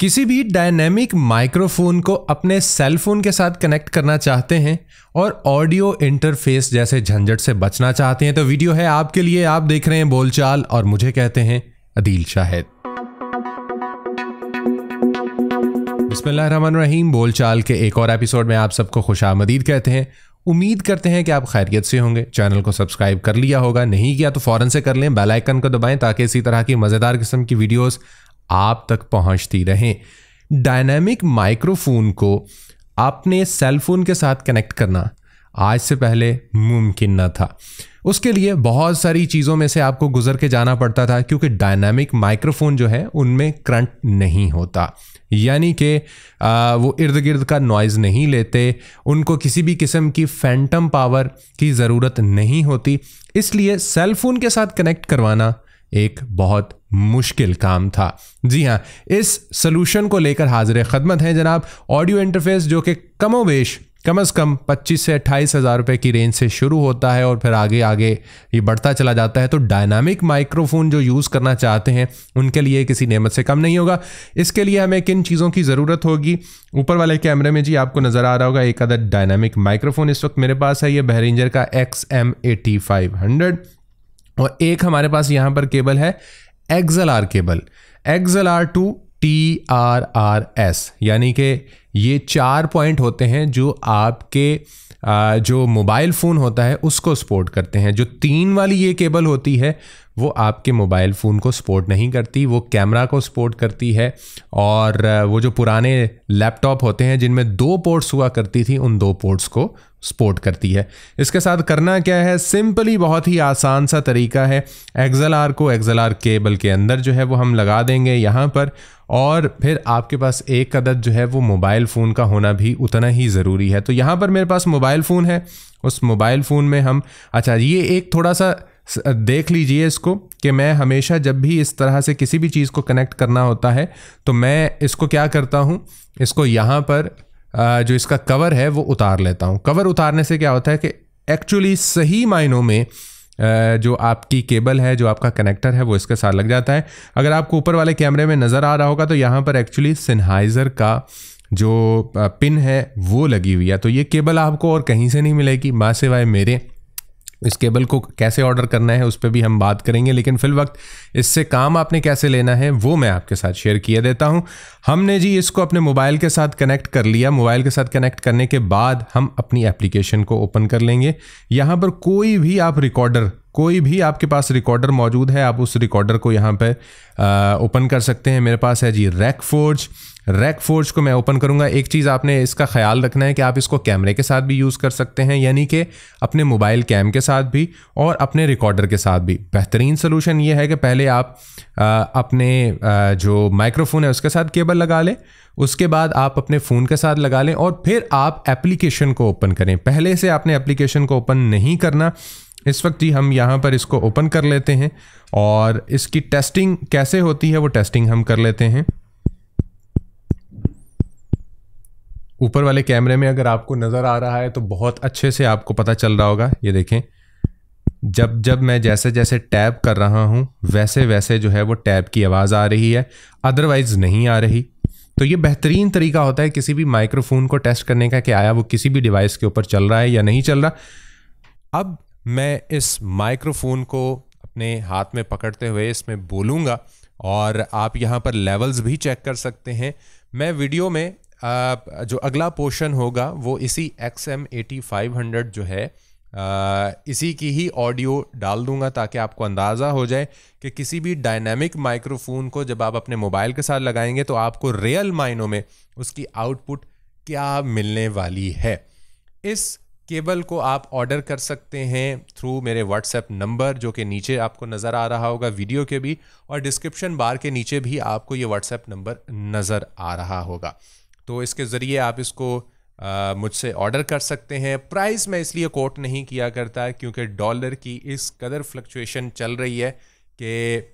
किसी भी dynamic microphone को अपने सेलफोन के साथ कनेक्ट करना चाहते हैं और ऑडियो इंटरफेस जैसे झंझट से बचना चाहते हैं तो वीडियो है आपके लिए आप देख रहे हैं बोलचाल और मुझे कहते हैं अदील शाहिद रहीम बोलचाल के एक और एपिसोड में आप सबको खुश आमदीद कहते हैं उम्मीद करते हैं कि आप खैरियत से होंगे चैनल को सब्सक्राइब कर लिया होगा नहीं किया तो फ़ौरन से कर लें बेल आइकन को दबाएं ताकि इसी तरह की मज़ेदार किस्म की वीडियोस आप तक पहुंचती रहें डायनेमिक माइक्रोफोन को अपने सेलफोन के साथ कनेक्ट करना आज से पहले मुमकिन न था उसके लिए बहुत सारी चीज़ों में से आपको गुजर के जाना पड़ता था क्योंकि डायनामिक माइक्रोफोन जो है उनमें करंट नहीं होता यानी कि वो इर्द गिर्द का नॉइज़ नहीं लेते उनको किसी भी किस्म की फैंटम पावर की ज़रूरत नहीं होती इसलिए सेलफ़ोन के साथ कनेक्ट करवाना एक बहुत मुश्किल काम था जी हाँ इस सोल्यूशन को लेकर हाजिर खदमत हैं जनाब ऑडियो इंटरफेस जो कि कमोवेश कम अज़ कम 25 से अट्ठाईस हज़ार रुपये की रेंज से शुरू होता है और फिर आगे आगे ये बढ़ता चला जाता है तो डायनामिक माइक्रोफोन जो यूज़ करना चाहते हैं उनके लिए किसी नेमत से कम नहीं होगा इसके लिए हमें किन चीज़ों की ज़रूरत होगी ऊपर वाले कैमरे में जी आपको नज़र आ रहा होगा एक अदर डायनामिक माइक्रोफोन इस वक्त मेरे पास है ये बहरेंजर का X M eighty five hundred और एक हमारे पास यहाँ पर केबल है XL R cable XL R to T R R S यानी कि ये चार पॉइंट होते हैं जो आपके जो मोबाइल फ़ोन होता है उसको सपोर्ट करते हैं जो तीन वाली ये केबल होती है वो आपके मोबाइल फ़ोन को सपोर्ट नहीं करती वो कैमरा को सपोर्ट करती है और वो जो पुराने लैपटॉप होते हैं जिनमें दो पोर्ट्स हुआ करती थी उन दो पोर्ट्स को सपोर्ट करती है इसके साथ करना क्या है सिंपली बहुत ही आसान सा तरीका है आर को आर केबल के अंदर जो है वो हम लगा देंगे यहाँ पर और फिर आपके पास एक अदद जो है वो मोबाइल फ़ोन का होना भी उतना ही ज़रूरी है तो यहाँ पर मेरे पास मोबाइल फ़ोन है उस मोबाइल फ़ोन में हम अच्छा ये एक थोड़ा सा देख लीजिए इसको कि मैं हमेशा जब भी इस तरह से किसी भी चीज़ को कनेक्ट करना होता है तो मैं इसको क्या करता हूँ इसको यहाँ पर जो इसका कवर है वो उतार लेता हूँ कवर उतारने से क्या होता है कि एक्चुअली सही मायनों में जो आपकी केबल है जो आपका कनेक्टर है वो इसके साथ लग जाता है अगर आपको ऊपर वाले कैमरे में नज़र आ रहा होगा तो यहाँ पर एक्चुअली सिनहाइज़र का जो पिन है वो लगी हुई है तो ये केबल आपको और कहीं से नहीं मिलेगी माँ सिवाय मेरे इस केबल को कैसे ऑर्डर करना है उस पर भी हम बात करेंगे लेकिन फिल वक्त इससे काम आपने कैसे लेना है वो मैं आपके साथ शेयर किया देता हूँ हमने जी इसको अपने मोबाइल के साथ कनेक्ट कर लिया मोबाइल के साथ कनेक्ट करने के बाद हम अपनी एप्लीकेशन को ओपन कर लेंगे यहाँ पर कोई भी आप रिकॉर्डर कोई भी आपके पास रिकॉर्डर मौजूद है आप उस रिकॉर्डर को यहाँ पर ओपन कर सकते हैं मेरे पास है जी रैक फोर्ज रैक फोर्ज को मैं ओपन करूँगा एक चीज़ आपने इसका ख्याल रखना है कि आप इसको कैमरे के साथ भी यूज़ कर सकते हैं यानी कि अपने मोबाइल कैम के साथ भी और अपने रिकॉर्डर के साथ भी बेहतरीन सोलूशन ये है कि पहले आप आ, अपने आ, जो माइक्रोफोन है उसके साथ केबल लगा लें उसके बाद आप अपने फ़ोन के साथ लगा लें और फिर आप एप्लीकेशन को ओपन करें पहले से आपने एप्लीकेशन को ओपन नहीं करना इस वक्त ही हम यहाँ पर इसको ओपन कर लेते हैं और इसकी टेस्टिंग कैसे होती है वो टेस्टिंग हम कर लेते हैं ऊपर वाले कैमरे में अगर आपको नज़र आ रहा है तो बहुत अच्छे से आपको पता चल रहा होगा ये देखें जब जब मैं जैसे जैसे टैप कर रहा हूँ वैसे वैसे जो है वो टैप की आवाज़ आ रही है अदरवाइज़ नहीं आ रही तो ये बेहतरीन तरीका होता है किसी भी माइक्रोफोन को टेस्ट करने का कि आया वो किसी भी डिवाइस के ऊपर चल रहा है या नहीं चल रहा अब मैं इस माइक्रोफोन को अपने हाथ में पकड़ते हुए इसमें बोलूँगा और आप यहाँ पर लेवल्स भी चेक कर सकते हैं मैं वीडियो में जो अगला पोर्शन होगा वो इसी X M eighty five hundred जो है इसी की ही ऑडियो डाल दूंगा ताकि आपको अंदाज़ा हो जाए कि किसी भी डायनेमिक माइक्रोफोन को जब आप अपने मोबाइल के साथ लगाएंगे तो आपको रियल मायनों में उसकी आउटपुट क्या मिलने वाली है इस केबल को आप ऑर्डर कर सकते हैं थ्रू मेरे व्हाट्सएप नंबर जो कि नीचे आपको नज़र आ रहा होगा वीडियो के भी और डिस्क्रिप्शन बार के नीचे भी आपको ये व्हाट्सएप नंबर नज़र आ रहा होगा तो इसके ज़रिए आप इसको मुझसे ऑर्डर कर सकते हैं प्राइस मैं इसलिए कोट नहीं किया करता क्योंकि डॉलर की इस कदर फ्लक्चुएशन चल रही है कि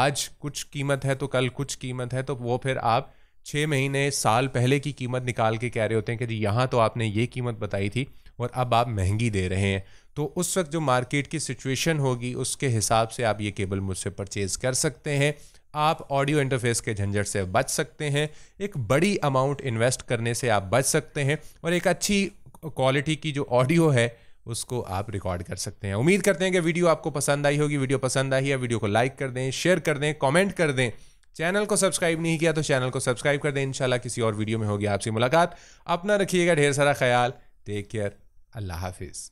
आज कुछ कीमत है तो कल कुछ कीमत है तो वो फिर आप छः महीने साल पहले की कीमत निकाल के कह रहे होते हैं कि जी यहाँ तो आपने ये कीमत बताई थी और अब आप महंगी दे रहे हैं तो उस वक्त जो मार्केट की सिचुएशन होगी उसके हिसाब से आप ये केबल मुझसे परचेज़ कर सकते हैं आप ऑडियो इंटरफेस के झंझट से बच सकते हैं एक बड़ी अमाउंट इन्वेस्ट करने से आप बच सकते हैं और एक अच्छी क्वालिटी की जो ऑडियो है उसको आप रिकॉर्ड कर सकते हैं उम्मीद करते हैं कि वीडियो आपको पसंद आई होगी वीडियो पसंद आई है वीडियो को लाइक कर दें शेयर कर दें कमेंट कर दें चैनल को सब्सक्राइब नहीं किया तो चैनल को सब्सक्राइब कर दें इनशाला किसी और वीडियो में होगी आपसी मुलाकात अपना रखिएगा ढेर सारा ख्याल टेक केयर अल्लाह हाफिज़